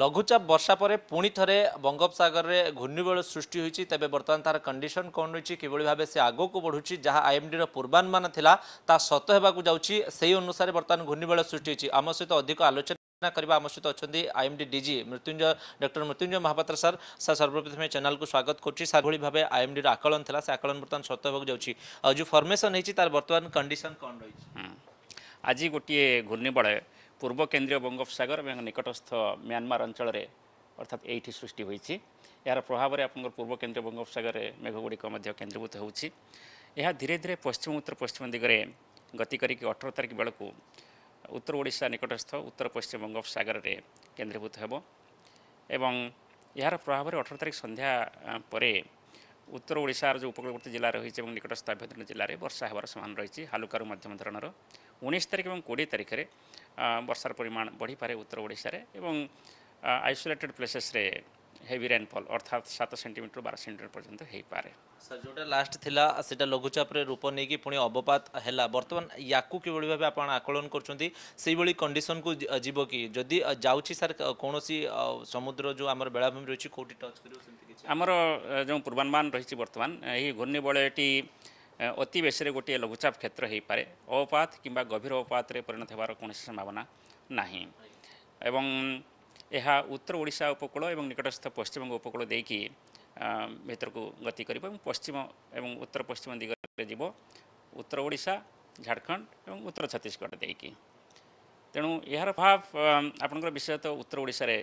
লঘুচাপ বর্ষা পরে পুঁ থে বঙ্গোপসাগরের ঘূর্ণিবল সৃষ্টি হয়েছে তবে বর্তমান তার কন্ডিশন কম রয়েছে কিভাবে ভাবে সে আগুক বড়ুচি যা আইএমডির পূর্বানুমান লা তা সত হওয়া যাচ্ছি সেই অনুসারে বর্তমান ঘূর্ণিবল সৃষ্টি হয়েছে আমার সহ অধিক আলোচনা କରିବା ଆମ ସହିତ ଅଛନ୍ତି IMD DG Mrityunjay doctor Mrityunjay Mohapatra sir sir ସର୍ବପ୍ରଥମେ ଚ୍ୟାନେଲକୁ ସ୍ୱାଗତ କରୁଛି ସାର୍ ଭଳି ଭାବେ ଆଇଏମ୍ଡିର ଆକଳନ ଥିଲା ସେ ଆକଳନ ବର୍ତ୍ତମାନ ସତ ହେବାକୁ ଯାଉଛି ଆଉ ଯେଉଁ ଫର୍ମେସନ୍ ହେଇଛି ତାର ବର୍ତ୍ତମାନ କଣ୍ଡିସନ୍ କ'ଣ ରହିଛି ଆଜି ଗୋଟିଏ ଘୂର୍ଣ୍ଣିବଳୟ পূর্ব কেন্দ্রীয় বঙ্গোপসাগর এবং নিকটস্থ মিয়ানমার অঞ্চলের অর্থাৎ এইটি সৃষ্টি হয়েছে এর প্রভাবে আপনার পূর্ব কেন্দ্রীয় বঙ্গোপসাগরে মেঘগুড়ি কেন্দ্রীভূত হচ্ছে ଏହା ଧୀରେ ଧୀରେ ପଶ୍ଚିମ ଉତ୍ତର ପଶ୍ଚିମ ଦିଗରେ ଗତି କରିକି ଅଠର ତାରିଖ ବେଳକୁ ଉତ୍ତର ଓଡ଼ିଶା ନିକଟସ୍ଥ ଉତ୍ତର ପଶ୍ଚିମ ବଙ୍ଗୋପସାଗରରେ କେନ୍ଦ୍ରୀଭୂତ ହେବ ଏବଂ ଏହାର ପ୍ରଭାବରେ ଅଠର ତାରିଖ ସନ୍ଧ୍ୟା ପରେ ଉତ୍ତର ଓଡ଼ିଶାର ଯେଉଁ ଉପକୂଳବର୍ତ୍ତୀ ଜିଲ୍ଲା ରହିଛି ଏବଂ ନିକଟସ୍ଥ ଆଭ୍ୟନ୍ତରୀଣ ଜିଲ୍ଲାରେ ବର୍ଷା ହେବାର ସମାନ ରହିଛି ହାଲୁକାରୁ ମଧ୍ୟମ ଧରଣର ଉଣେଇଶ ତାରିଖ ଏବଂ କୋଡ଼ିଏ ତାରିଖରେ ବର୍ଷାର ପରିମାଣ ବଢ଼ିପାରେ ଉତ୍ତର ଓଡ଼ିଶାରେ ଏବଂ ଆଇସୋଲେଟେଡ଼ ପ୍ଲେସେସ୍ରେ হেভি রেনফল অর্থাৎ সাত সেটিমিটর বার সেটিমিটর পর্যন্ত হয়েপরে স্যার যেটা লাস্ট লা সেটা লঘুচাপের রূপ নিয়ে পুঁ অবপাত হল বর্তমান ইয়াকু কিভাবে ভাবে আপনার আকলন করছেন সেইভাবে কন্ডিশন কু যাব কি যদি যাচ্ছি স্যার কৌশি সমুদ্র যে আমার বেলাভূমি রয়েছে কোটি টচ করব আমার যে পূর্বানুমান রয়েছে বর্তমান এই ঘূর্ণিবলয়টি অতি বেশিরে গোটিয়ে লঘুচাপ ক্ষেত্র হয়েপরে অবপাত কিংবা গভীর অবপাতের পরিণত হওয়ার কোণী সম্ভাবনা না এবং ଏହା ଉତ୍ତର ଓଡ଼ିଶା ଉପକୂଳ ଏବଂ ନିକଟସ୍ଥ ପଶ୍ଚିମବଙ୍ଗ ଉପକୂଳ ଦେଇକି ଭିତରକୁ ଗତି କରିବ ଏବଂ ପଶ୍ଚିମ ଏବଂ ଉତ୍ତର ପଶ୍ଚିମ ଦିଗରେ ଯିବ ଉତ୍ତର ଓଡ଼ିଶା ଝାଡ଼ଖଣ୍ଡ ଏବଂ ଉତ୍ତର ଛତିଶଗଡ଼ ଦେଇକି ତେଣୁ ଏହାର ପ୍ରଭାବ ଆପଣଙ୍କର ବିଶେଷତଃ ଉତ୍ତର ଓଡ଼ିଶାରେ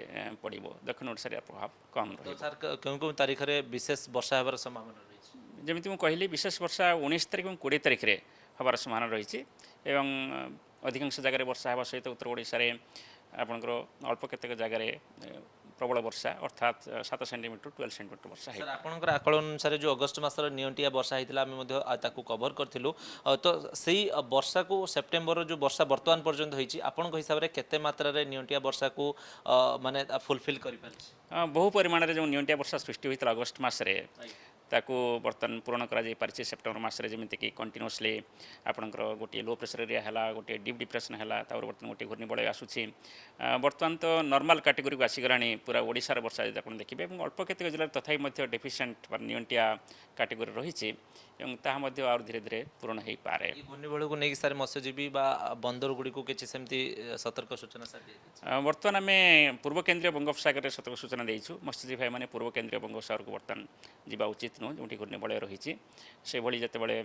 ପଡ଼ିବ ଦକ୍ଷିଣ ଓଡ଼ିଶାରେ ପ୍ରଭାବ କମ୍ ରହିବ ସାର୍ କେଉଁ କେଉଁ ତାରିଖରେ ବିଶେଷ ବର୍ଷା ହେବାର ସମ୍ଭାବନା ରହିଛି ଯେମିତି ମୁଁ କହିଲି ବିଶେଷ ବର୍ଷା ଉଣେଇଶ ତାରିଖ ଏବଂ କୋଡ଼ିଏ ତାରିଖରେ ହେବାର ସମ୍ଭାବନା ରହିଛି ଏବଂ ଅଧିକାଂଶ ଜାଗାରେ ବର୍ଷା ହେବା ସହିତ ଉତ୍ତର ଓଡ଼ିଶାରେ ଆପଣଙ୍କର ଅଳ୍ପ କେତେକ ଜାଗାରେ ପ୍ରବଳ ବର୍ଷା ଅର୍ଥାତ୍ ସାତ ସେଣ୍ଟିମିଟର ଟୁଏଲ୍ଭ ସେଣ୍ଟିମିଟର ବର୍ଷା ହେଇଥିଲା ଆପଣଙ୍କର ଆକଳନ ଅନୁସାରେ ଯେଉଁ ଅଗଷ୍ଟ ମାସର ନିଅଣ୍ଟିଆ ବର୍ଷା ହେଇଥିଲା ଆମେ ମଧ୍ୟ ତାକୁ କଭର କରିଥିଲୁ ତ ସେଇ ବର୍ଷାକୁ ସେପ୍ଟେମ୍ବରର ଯେଉଁ ବର୍ଷା ବର୍ତ୍ତମାନ ପର୍ଯ୍ୟନ୍ତ ହେଇଛି ଆପଣଙ୍କ ହିସାବରେ କେତେ ମାତ୍ରାରେ ନିଅଣ୍ଟିଆ ବର୍ଷାକୁ ମାନେ ଫୁଲଫିଲ୍ କରିପାରିଛି ବହୁ ପରିମାଣରେ ଯେଉଁ ନିଅଣ୍ଟିଆ ବର୍ଷା ସୃଷ୍ଟି ହୋଇଥିଲା ଅଗଷ୍ଟ ମାସରେ ताको बर्तन त सेप्टेम्बर पूरण रे सप्टेम्बर मासर कंटीन्युअसली आपनकर गोटी लो प्रेसर एरिया हैला गोटी डिप् डिप्रेसन होला तर्तन गोट्वय आसु बर्तान पूरा ओडिसा रे वर्षा एवं अल्प केत जिल्ला तथापि डेफिसिएन्ट निया क्याटेगरी रहिँछौँ तामा धेरै धेरै पूरण है पर घुभे मत्स्यजीवी बा बन्दर गुडिक सतर्क सूचना बर्तन पूर्व केन्द्रीय रे सतर्क सूचनादु मस्यीवी भाइ माने पूर्व केन्द्रीय को बर्तन जुवा उचित ବିଷ୍ଣୁ ଯେଉଁଠି ଘୂର୍ଣ୍ଣିବଳୟ ରହିଛି ସେଭଳି ଯେତେବେଳେ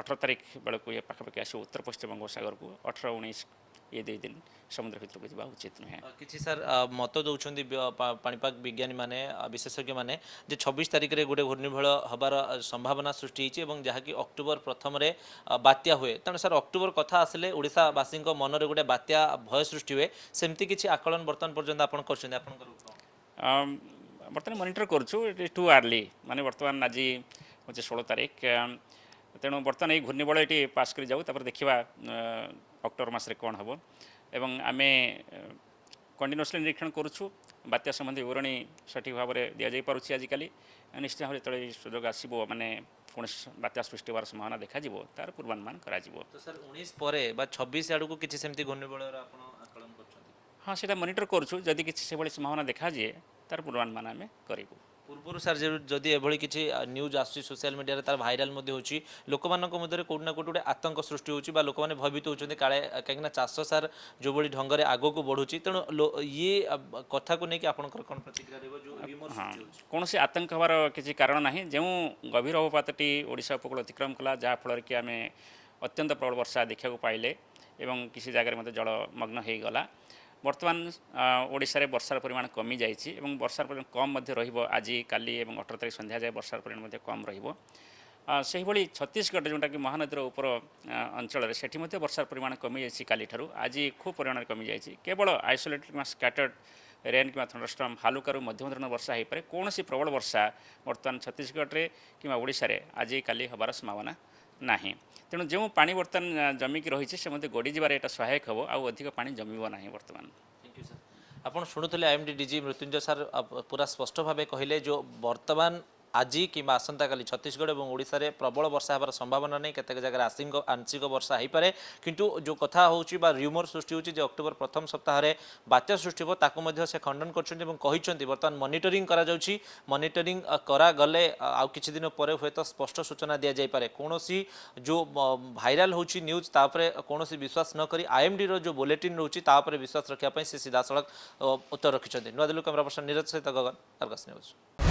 ଅଠର ତାରିଖ ବେଳକୁ ଏ ପାଖାପାଖି ଆସିବ ଉତ୍ତର ପଶ୍ଚିମ ବଙ୍ଗୋପସାଗରକୁ ଅଠର ଉଣେଇଶ ଏ ଦୁଇ ଦିନ ସମୁଦ୍ର ଭିତରକୁ ଯିବା ଉଚିତ ନୁହେଁ କିଛି ସାର୍ ମତ ଦେଉଛନ୍ତି ପାଣିପାଗ ବିଜ୍ଞାନୀମାନେ ବିଶେଷଜ୍ଞମାନେ ଯେ ଛବିଶ ତାରିଖରେ ଗୋଟେ ଘୂର୍ଣ୍ଣିବଳୟ ହେବାର ସମ୍ଭାବନା ସୃଷ୍ଟି ହେଇଛି ଏବଂ ଯାହାକି ଅକ୍ଟୋବର ପ୍ରଥମରେ ବାତ୍ୟା ହୁଏ ତେଣୁ ସାର୍ ଅକ୍ଟୋବର କଥା ଆସିଲେ ଓଡ଼ିଶାବାସୀଙ୍କ ମନରେ ଗୋଟେ ବାତ୍ୟା ଭୟ ସୃଷ୍ଟି ହୁଏ ସେମିତି କିଛି ଆକଳନ ବର୍ତ୍ତମାନ ପର୍ଯ୍ୟନ୍ତ ଆପଣ କରୁଛନ୍ତି ଆପଣଙ୍କର বর্তমানে মনিটর করছু ইট ইজ টু আর্লি মানে বর্তমান আজি হচ্ছে ষোলো তারিখ তেণু বর্তমানে এই ঘূর্ণিবল এটি পাশ করে যাও তারপরে দেখা অক্টোবর মাসে কম হব এবং আমি কন্টিনিউসলি নিরীক্ষণ করছু বাত্যা সম্বন্ধীয় বিবরণী সঠিক ভাবে দিয়াযাই পারুছি আজিকালি নিশ্চিত ভাবে যেতবে এই সুযোগ আসব মানে কৌশি বাত্যা সৃষ্টি হওয়ার সম্ভাবনা দেখা যাব তার পূর্বানুমান করা যাব স্যার উনিশ পরে বা ছবিশ আড়ক কিছু সেমতি ঘূর্ণিবলর আপনার হ্যাঁ সেটা মনিটর করছু যদি কিছু সেভাবে সম্ভাবনা দেখা যায় ତାର ପୂର୍ବାନୁମାନ ଆମେ କରିବୁ ପୂର୍ବରୁ ସାର୍ ଯଦି ଏଭଳି କିଛି ନ୍ୟୁଜ୍ ଆସୁଛି ସୋସିଆଲ୍ ମିଡ଼ିଆରେ ତାର ଭାଇରାଲ୍ ମଧ୍ୟ ହେଉଛି ଲୋକମାନଙ୍କ ମଧ୍ୟରେ କେଉଁଠି ନା କେଉଁଠି ଗୋଟେ ଆତଙ୍କ ସୃଷ୍ଟି ହେଉଛି ବା ଲୋକମାନେ ଭୟଭୀତ ହେଉଛନ୍ତି କାଳେ କାହିଁକିନା ଚାଷ ସାର୍ ଯେଉଁଭଳି ଢଙ୍ଗରେ ଆଗକୁ ବଢ଼ୁଛି ତେଣୁ ଇଏ କଥାକୁ ନେଇକି ଆପଣଙ୍କର କ'ଣ ପ୍ରତିକ୍ରିୟା ରହିବ ଯେଉଁ କୌଣସି ଆତଙ୍କ ହେବାର କିଛି କାରଣ ନାହିଁ ଯେଉଁ ଗଭୀର ଅବପାତଟି ଓଡ଼ିଶା ଉପକୂଳ ଅତିକ୍ରମ କଲା ଯାହାଫଳରେ କି ଆମେ ଅତ୍ୟନ୍ତ ପ୍ରବଳ ବର୍ଷା ଦେଖିବାକୁ ପାଇଲେ ଏବଂ କିଛି ଜାଗାରେ ମଧ୍ୟ ଜଳମଗ୍ନ ହୋଇଗଲା ବର୍ତ୍ତମାନ ଓଡ଼ିଶାରେ ବର୍ଷାର ପରିମାଣ କମିଯାଇଛି ଏବଂ ବର୍ଷାର ପରିମାଣ କମ୍ ମଧ୍ୟ ରହିବ ଆଜି କାଲି ଏବଂ ଅଠର ତାରିଖ ସନ୍ଧ୍ୟା ଯାଏ ବର୍ଷାର ପରିମାଣ ମଧ୍ୟ କମ୍ ରହିବ ସେହିଭଳି ଛତିଶଗଡ଼ ଯେଉଁଟାକି ମହାନଦୀର ଉପର ଅଞ୍ଚଳରେ ସେଠି ମଧ୍ୟ ବର୍ଷାର ପରିମାଣ କମିଯାଇଛି କାଲିଠାରୁ ଆଜି ଖୁବ୍ ପରିମାଣରେ କମିଯାଇଛି କେବଳ ଆଇସୋଲେଟେଡ୍ କିମ୍ବା ସ୍କାଟର୍ଡ ରେନ୍ କିମ୍ବା ଥଣ୍ଡରଷ୍ଟ୍ରମ୍ ହାଲୁକାରୁ ମଧ୍ୟମ ଧରଣର ବର୍ଷା ହୋଇପାରେ କୌଣସି ପ୍ରବଳ ବର୍ଷା ବର୍ତ୍ତମାନ ଛତିଶଗଡ଼ରେ କିମ୍ବା ଓଡ଼ିଶାରେ ଆଜି କାଲି ହେବାର ସମ୍ଭାବନା ନାହିଁ ତେଣୁ ଯେଉଁ ପାଣି ବର୍ତ୍ତମାନ ଜମିକି ରହିଛି ସେ ମଧ୍ୟ ଗଡ଼ିଯିବାରେ ଏଇଟା ସହାୟକ ହେବ ଆଉ ଅଧିକ ପାଣି ଜମିବ ନାହିଁ ବର୍ତ୍ତମାନ ଆପଣ ଶୁଣୁଥିଲେ M D D G Mrityunjay sir ପୁରା ସ୍ପଷ୍ଟ ଭାବେ କହିଲେ ଯେଉଁ ବର୍ତ୍ତମାନ আজি কিংবা আসন্তকালি ছত্তিশগড় এবং ওড়শার প্রবল বর্ষা হওয়ার সম্ভাবনা নেই কেতক জায়গায় আংশিক আংশিক বর্ষা হয়েপরে কিন্তু যে কথা হচ্ছে বা রিউমর সৃষ্টি হচ্ছে যে অক্টোবর প্রথম সপ্তাহে বাত্যা সৃষ্টি হব তাকে সে খণ্ডন করছেন এবং কিন্তু বর্তমান মনিটরিং করা যাচ্ছে মনিটরিং করা গলে আউ কিছু দিন পরে হয়তো স্পষ্ট সূচনা দিয়া যাইপরে কোণী যে ভাইরাল হচ্ছে নিউজ তাপরে কোণী বিশ্বাস নকি আইএমডির যে বুলেটিন রয়েছে তাপরে বিশ্বাস রক্ষা সে সিধাসলখ উত্তর রাখি নয়াদিল্লি ক্যামেরা পর্সন নীরজ সহ গগন আর্গস নিউজ